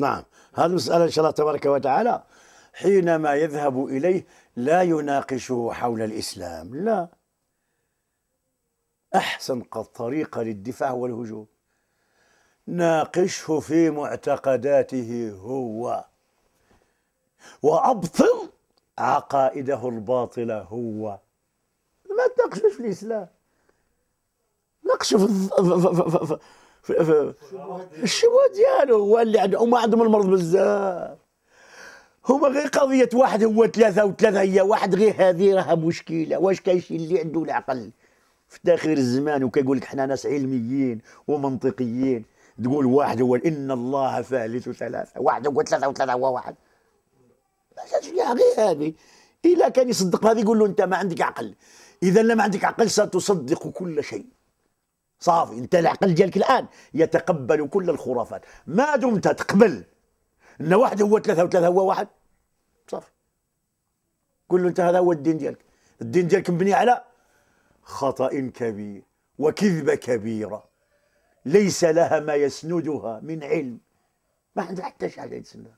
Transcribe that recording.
نعم هذه المسألة إن شاء الله تبارك وتعالى حينما يذهب إليه لا يناقشه حول الإسلام لا أحسن طريقة للدفاع والهجوم ناقشه في معتقداته هو وأبطل عقائده الباطلة هو ما تناقشوش في الإسلام ناقشه في الشبهه ديالو هو اللي عندهم هما عندهم المرض بزاف هما غير قضيه واحد هو ثلاثه وثلاثه هي واحد غير هذه راها مشكله واش كاين شي اللي عنده العقل في تاخير الزمان وكيقول لك حنا ناس علميين ومنطقيين تقول واحد هو ان الله ثالث ثلاثه واحد هو ثلاثه وثلاثه هو واحد يعني غير هذه الا كان يصدق هذه يقول له انت ما عندك عقل اذا لم عندك عقل ستصدق كل شيء صافي انت العقل ديالك الان يتقبل كل الخرافات ما دمت تقبل ان واحد هو ثلاثه وثلاثه هو واحد صافي قول له انت هذا هو الدين ديالك الدين ديالك مبني على خطا كبير وكذبه كبيره ليس لها ما يسندها من علم ما عندها حتى شي حاجه يسندها